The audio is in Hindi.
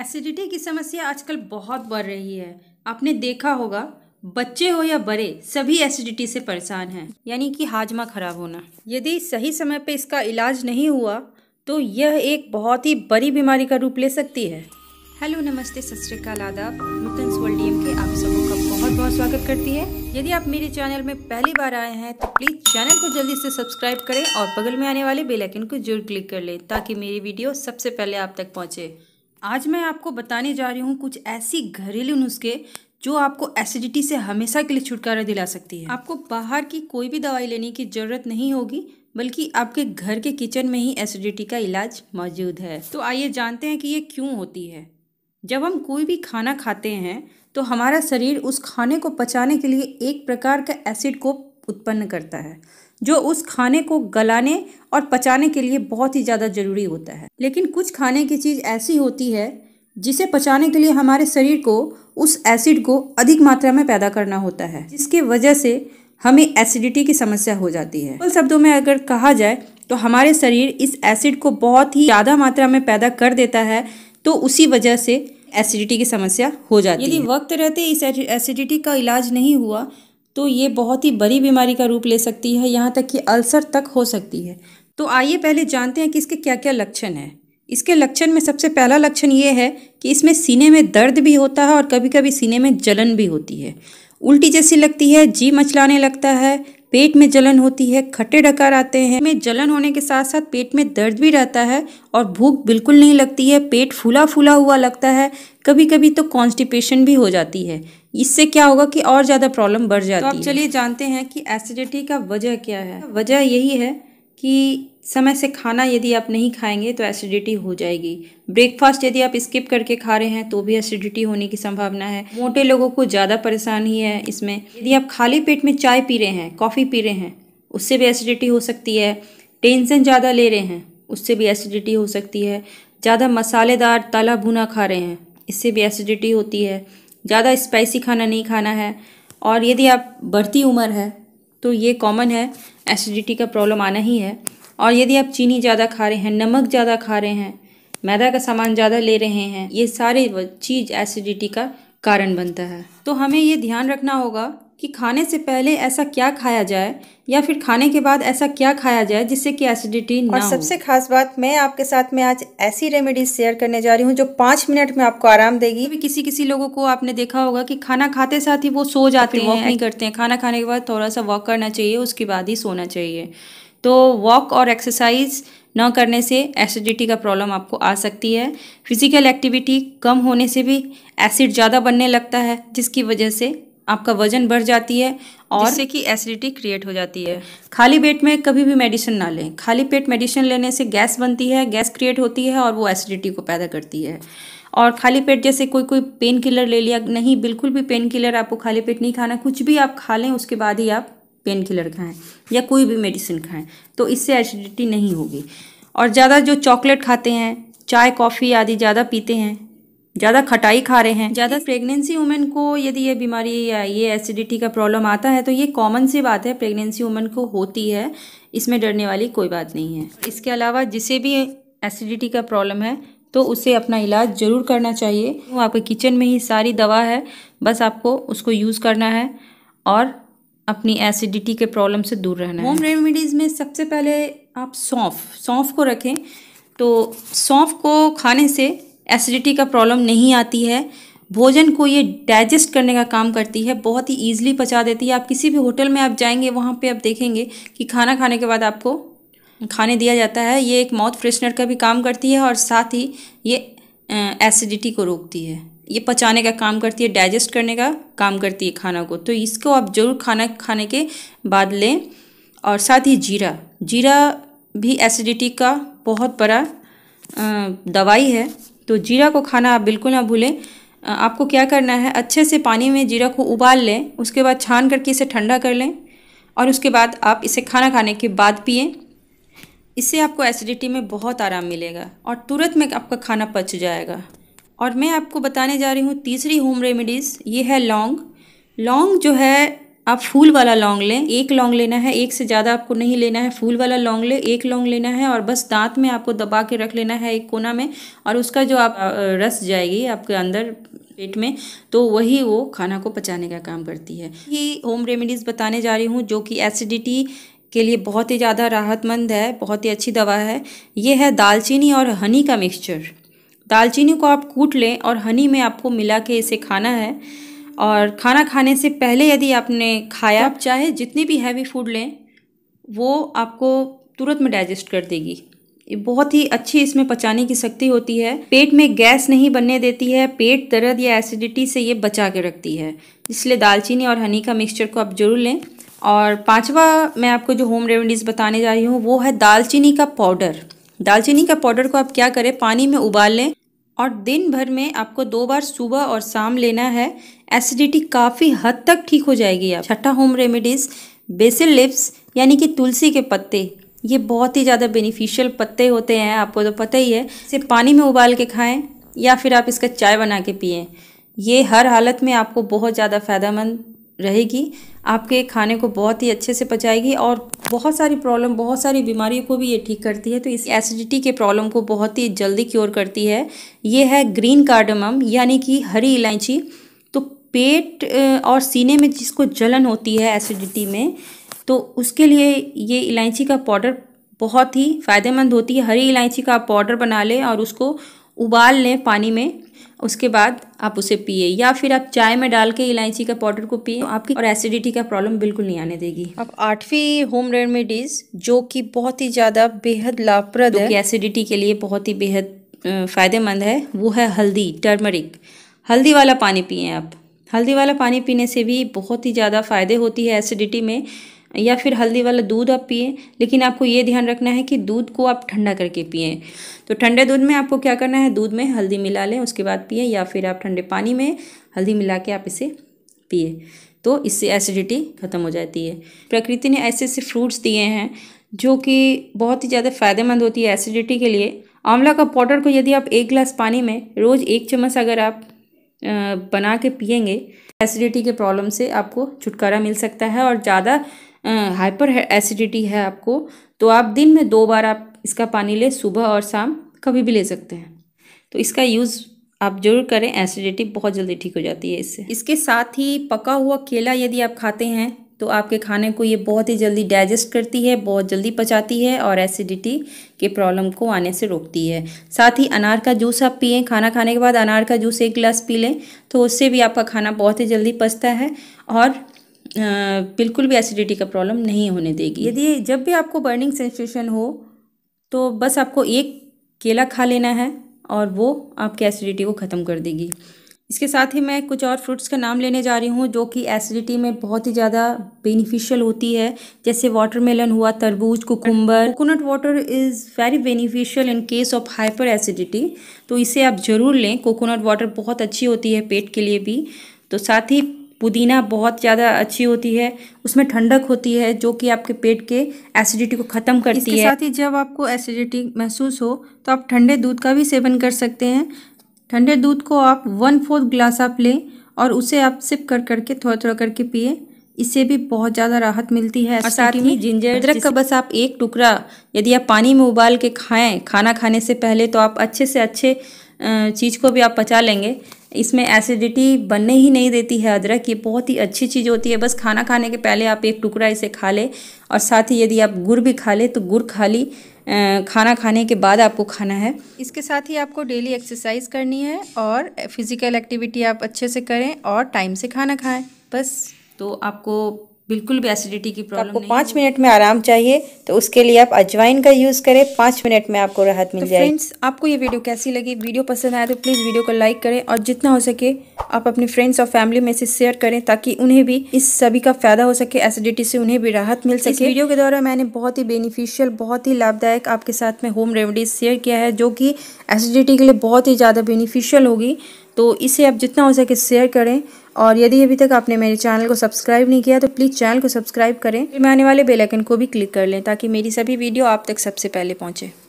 एसिडिटी की समस्या आजकल बहुत बढ़ रही है आपने देखा होगा बच्चे हो या बड़े सभी एसिडिटी से परेशान हैं यानी कि हाजमा ख़राब होना यदि सही समय पर इसका इलाज नहीं हुआ तो यह एक बहुत ही बड़ी बीमारी का रूप ले सकती है हेलो नमस्ते सत श्रीकाल आदाब नूतन वर्ल्ड डी के आप सबों का बहुत बहुत स्वागत करती है यदि आप मेरे चैनल में पहली बार आए हैं तो प्लीज़ चैनल को जल्दी से सब्सक्राइब करें और बगल में आने वाले बेल आइकन को जरूर क्लिक कर लें ताकि मेरी वीडियो सबसे पहले आप तक पहुँचे आज मैं आपको बताने जा रही हूँ कुछ ऐसी घरेलू नुस्खे जो आपको एसिडिटी से हमेशा के लिए छुटकारा दिला सकती है आपको बाहर की कोई भी दवाई लेने की ज़रूरत नहीं होगी बल्कि आपके घर के किचन में ही एसिडिटी का इलाज मौजूद है तो आइए जानते हैं कि ये क्यों होती है जब हम कोई भी खाना खाते हैं तो हमारा शरीर उस खाने को पचाने के लिए एक प्रकार का एसिड को उत्पन्न करता है जो उस खाने को गलाने और पचाने के लिए बहुत ही ज़्यादा ज़रूरी होता है लेकिन कुछ खाने की चीज़ ऐसी होती है जिसे पचाने के लिए हमारे शरीर को उस एसिड को अधिक मात्रा में पैदा करना होता है जिसके वजह से हमें एसिडिटी की समस्या हो जाती है सरल शब्दों में अगर कहा जाए तो हमारे शरीर इस एसिड को बहुत ही ज़्यादा मात्रा में पैदा कर देता है तो उसी वजह से एसिडिटी की समस्या हो जाती है यदि वक्त रहते इस एसिडिटी का इलाज नहीं हुआ तो ये बहुत ही बड़ी बीमारी का रूप ले सकती है यहाँ तक कि अल्सर तक हो सकती है तो आइए पहले जानते हैं कि इसके क्या क्या लक्षण हैं इसके लक्षण में सबसे पहला लक्षण ये है कि इसमें सीने में दर्द भी होता है और कभी कभी सीने में जलन भी होती है उल्टी जैसी लगती है जी मचलाने लगता है पेट में जलन होती है खट्टे डकार आते हैं में जलन होने के साथ साथ पेट में दर्द भी रहता है और भूख बिल्कुल नहीं लगती है पेट फूला फूला हुआ लगता है कभी कभी तो कॉन्स्टिपेशन भी हो जाती है इससे क्या होगा कि और ज़्यादा प्रॉब्लम बढ़ जाती तो आप है चलिए जानते हैं कि एसिडिटी का वजह क्या है वजह यही है कि समय से खाना यदि आप नहीं खाएंगे तो एसिडिटी हो जाएगी ब्रेकफास्ट यदि आप स्किप करके खा रहे हैं तो भी एसिडिटी होने की संभावना है मोटे लोगों को ज़्यादा परेशानी है इसमें यदि आप खाली पेट में चाय पी रहे हैं कॉफ़ी पी रहे हैं उससे भी एसिडिटी हो सकती है टेंशन ज़्यादा ले रहे हैं उससे भी एसिडिटी हो सकती है ज़्यादा मसालेदार तला भुना खा रहे हैं इससे भी एसिडिटी होती है ज़्यादा स्पाइसी खाना नहीं खाना है और यदि आप बढ़ती उम्र है तो ये कॉमन है एसिडिटी का प्रॉब्लम आना ही है और यदि आप चीनी ज़्यादा खा रहे हैं नमक ज़्यादा खा रहे हैं मैदा का सामान ज़्यादा ले रहे हैं ये सारी चीज़ एसिडिटी का कारण बनता है तो हमें ये ध्यान रखना होगा कि खाने से पहले ऐसा क्या खाया जाए या फिर खाने के बाद ऐसा क्या खाया जाए जिससे कि एसिडिटी ना और सबसे खास बात मैं आपके साथ में आज ऐसी रेमेडीज शेयर करने जा रही हूँ जो पाँच मिनट में आपको आराम देगी भी किसी किसी लोगों को आपने देखा होगा कि खाना खाते साथ ही वो सो जाते हैं वॉक नहीं करते हैं खाना खाने के बाद थोड़ा सा वॉक करना चाहिए उसके बाद ही सोना चाहिए तो वॉक और एक्सरसाइज न करने से एसिडिटी का प्रॉब्लम आपको आ सकती है फिज़िकल एक्टिविटी कम होने से भी एसिड ज़्यादा बनने लगता है जिसकी वजह से आपका वजन बढ़ जाती है और जिससे कि एसिडिटी क्रिएट हो जाती है खाली पेट में कभी भी मेडिसिन ना लें खाली पेट मेडिसिन लेने से गैस बनती है गैस क्रिएट होती है और वो एसिडिटी को पैदा करती है और खाली पेट जैसे कोई कोई पेन किलर ले लिया नहीं बिल्कुल भी पेन किलर आपको खाली पेट नहीं खाना कुछ भी आप खा लें उसके बाद ही आप पेन किलर खाएं या कोई भी मेडिसिन खाएं तो इससे एसिडिटी नहीं होगी और ज़्यादा जो चॉकलेट खाते हैं चाय कॉफ़ी आदि ज़्यादा पीते हैं ज़्यादा खटाई खा रहे हैं ज़्यादा प्रेगनेंसी वुमेन को यदि ये बीमारी या ये एसिडिटी का प्रॉब्लम आता है तो ये कॉमन सी बात है प्रेगनेंसी वुमेन को होती है इसमें डरने वाली कोई बात नहीं है इसके अलावा जिसे भी एसिडिटी का प्रॉब्लम है तो उसे अपना इलाज ज़रूर करना चाहिए वो आपके किचन में ही सारी दवा है बस आपको उसको यूज़ करना है और अपनी एसिडिटी के प्रॉब्लम से दूर रहना होम रेमेडीज़ में सबसे पहले आप सौंफ सौंफ को रखें तो सौंफ को खाने से एसिडिटी का प्रॉब्लम नहीं आती है भोजन को ये डाइजेस्ट करने का काम करती है बहुत ही ईजिली पचा देती है आप किसी भी होटल में आप जाएंगे वहाँ पे आप देखेंगे कि खाना खाने के बाद आपको खाने दिया जाता है ये एक माउथ फ्रेशनर का भी काम करती है और साथ ही ये एसिडिटी को रोकती है ये पचाने का काम करती है डाइजेस्ट करने का काम करती है खाना को तो इसको आप ज़रूर खाना खाने के बाद लें और साथ ही जीरा जीरा भी एसिडिटी का बहुत बड़ा दवाई है तो जीरा को खाना आप बिल्कुल ना भूलें आपको क्या करना है अच्छे से पानी में जीरा को उबाल लें उसके बाद छान करके इसे ठंडा कर लें और उसके बाद आप इसे खाना खाने के बाद पिए इससे आपको एसिडिटी में बहुत आराम मिलेगा और तुरंत में आपका खाना पच जाएगा और मैं आपको बताने जा रही हूँ तीसरी होम रेमेडीज़ ये है लौंग लौंग जो है आप फूल वाला लौंग लें एक लौंग लेना है एक से ज़्यादा आपको नहीं लेना है फूल वाला लौंग लें एक लौंग लेना है और बस दांत में आपको दबा के रख लेना है एक कोना में और उसका जो आप रस जाएगी आपके अंदर पेट में तो वही वो खाना को पचाने का काम करती है ये होम रेमेडीज़ बताने जा रही हूँ जो कि एसिडिटी के लिए बहुत ही ज़्यादा राहतमंद है बहुत ही अच्छी दवा है ये है दालचीनी और हनी का मिक्सचर दालचीनी को आप कूट लें और हनी में आपको मिला के इसे खाना है और खाना खाने से पहले यदि आपने खाया आप चाहे जितनी भी हैवी फूड लें वो आपको तुरंत में डाइजेस्ट कर देगी ये बहुत ही अच्छी इसमें पचाने की शक्ति होती है पेट में गैस नहीं बनने देती है पेट दर्द या एसिडिटी से ये बचा के रखती है इसलिए दालचीनी और हनी का मिक्सचर को आप जरूर लें और पांचवा मैं आपको जो होम रेमेडीज़ बताने जा रही हूँ वो है दालचीनी का पाउडर दालचीनी का पाउडर को आप क्या करें पानी में उबाल लें और दिन भर में आपको दो बार सुबह और शाम लेना है एसिडिटी काफ़ी हद तक ठीक हो जाएगी आप छठा होम रेमेडीज़ बेसिल लिप्स यानी कि तुलसी के पत्ते ये बहुत ही ज़्यादा बेनिफिशियल पत्ते होते हैं आपको तो पता ही है इसे पानी में उबाल के खाएं या फिर आप इसका चाय बना के पिएं ये हर हालत में आपको बहुत ज़्यादा फ़ायदेमंद रहेगी आपके खाने को बहुत ही अच्छे से पचाएगी और बहुत सारी प्रॉब्लम बहुत सारी बीमारियों को भी ये ठीक करती है तो इस एसिडिटी के प्रॉब्लम को बहुत ही जल्दी क्योर करती है ये है ग्रीन कार्डमम यानी कि हरी इलायची तो पेट और सीने में जिसको जलन होती है एसिडिटी में तो उसके लिए ये इलायची का पाउडर बहुत ही फ़ायदेमंद होती है हरी इलायची का पाउडर बना लें और उसको उबाल लें पानी में उसके बाद आप उसे पिए या फिर आप चाय में डाल के इलायची का पाउडर को पिए तो आपकी और एसिडिटी का प्रॉब्लम बिल्कुल नहीं आने देगी अब आठवीं होम रेमेडीज जो कि बहुत ही ज़्यादा बेहद लाभप्रद है एसिडिटी के लिए बहुत ही बेहद फ़ायदेमंद है वो है हल्दी टर्मरिक हल्दी वाला पानी पिए आप हल्दी वाला पानी पीने से भी बहुत ही ज़्यादा फ़ायदे होती है एसिडिटी में या फिर हल्दी वाला दूध आप पिए लेकिन आपको ये ध्यान रखना है कि दूध को आप ठंडा करके पिए तो ठंडे दूध में आपको क्या करना है दूध में हल्दी मिला लें उसके बाद पिए या फिर आप ठंडे पानी में हल्दी मिला के आप इसे पिए तो इससे एसिडिटी ख़त्म हो जाती है प्रकृति ने ऐसे ऐसे फ्रूट्स दिए हैं जो कि बहुत ही ज़्यादा फ़ायदेमंद होती है एसिडिटी के लिए आंवला का पाउडर को यदि आप एक गिलास पानी में रोज़ एक चम्मच अगर आप बना के पियेंगे एसिडिटी के प्रॉब्लम से आपको छुटकारा मिल सकता है और ज़्यादा हाइपर एसिडिटी है आपको तो आप दिन में दो बार आप इसका पानी ले सुबह और शाम कभी भी ले सकते हैं तो इसका यूज़ आप जरूर करें एसिडिटी बहुत जल्दी ठीक हो जाती है इससे इसके साथ ही पका हुआ केला यदि आप खाते हैं तो आपके खाने को ये बहुत ही जल्दी डाइजेस्ट करती है बहुत जल्दी पचाती है और एसिडिटी के प्रॉब्लम को आने से रोकती है साथ ही अनार का जूस आप पिए खाना खाने के बाद अनार का जूस एक गिलास पी लें तो उससे भी आपका खाना बहुत ही जल्दी पचता है और बिल्कुल भी एसिडिटी का प्रॉब्लम नहीं होने देगी यदि जब भी आपको बर्निंग सेंसेशन हो तो बस आपको एक केला खा लेना है और वो आपके एसिडिटी को ख़त्म कर देगी इसके साथ ही मैं कुछ और फ्रूट्स का नाम लेने जा रही हूँ जो कि एसिडिटी में बहुत ही ज़्यादा बेनिफिशियल होती है जैसे वाटरमेलन हुआ तरबूज cucumber coconut water is very beneficial in case of hyper acidity तो इसे आप ज़रूर लें कोकोनट वाटर बहुत अच्छी होती है पेट के लिए भी तो साथ ही पुदीना बहुत ज़्यादा अच्छी होती है उसमें ठंडक होती है जो कि आपके पेट के एसिडिटी को ख़त्म करती इसके है साथ ही जब आपको एसिडिटी महसूस हो तो आप ठंडे दूध का भी सेवन कर सकते हैं ठंडे दूध को आप वन फोर्थ ग्लास आप लें और उसे आप सिप कर करके थोड़ा थोड़ा करके पिए इससे भी बहुत ज़्यादा राहत मिलती है और साथ ही जिंजर अदरक का बस आप एक टुकड़ा यदि आप पानी में उबाल के खाएं खाना खाने से पहले तो आप अच्छे से अच्छे चीज़ को भी आप पचा लेंगे इसमें एसिडिटी बनने ही नहीं देती है अदरक ये बहुत ही अच्छी चीज़ होती है बस खाना खाने के पहले आप एक टुकड़ा इसे खा लें और साथ ही यदि आप गुड़ भी खा लें तो गुड़ खाली खाना खाने के बाद आपको खाना है इसके साथ ही आपको डेली एक्सरसाइज करनी है और फिज़िकल एक्टिविटी आप अच्छे से करें और टाइम से खाना खाएं बस तो आपको बिल्कुल भी एसिडिटी की प्रॉब्लम आपको पाँच मिनट में आराम चाहिए तो उसके लिए आप अजवाइन का यूज़ करें पाँच मिनट में आपको राहत मिल तो जाए फ्रेंड्स आपको ये वीडियो कैसी लगी वीडियो पसंद आए तो प्लीज़ वीडियो को लाइक करें और जितना हो सके आप अपने फ्रेंड्स और फैमिली में से शेयर करें ताकि उन्हें भी इस सभी का फ़ायदा हो सके एसिडिटी से उन्हें भी राहत मिल सके इस वीडियो के द्वारा मैंने बहुत ही बेनिफिशियल बहुत ही लाभदायक आपके साथ में होम रेमेडीज शेयर किया है जो कि एसिडिटी के लिए बहुत ही ज़्यादा बेनिफिशियल होगी तो इसे आप जितना हो सके शेयर करें और यदि अभी तक आपने मेरे चैनल को सब्सक्राइब नहीं किया तो प्लीज़ चैनल को सब्सक्राइब करें फिर मैं आने वाले बेलाइकन को भी क्लिक कर लें ताकि मेरी सभी वीडियो आप तक सबसे पहले पहुँचे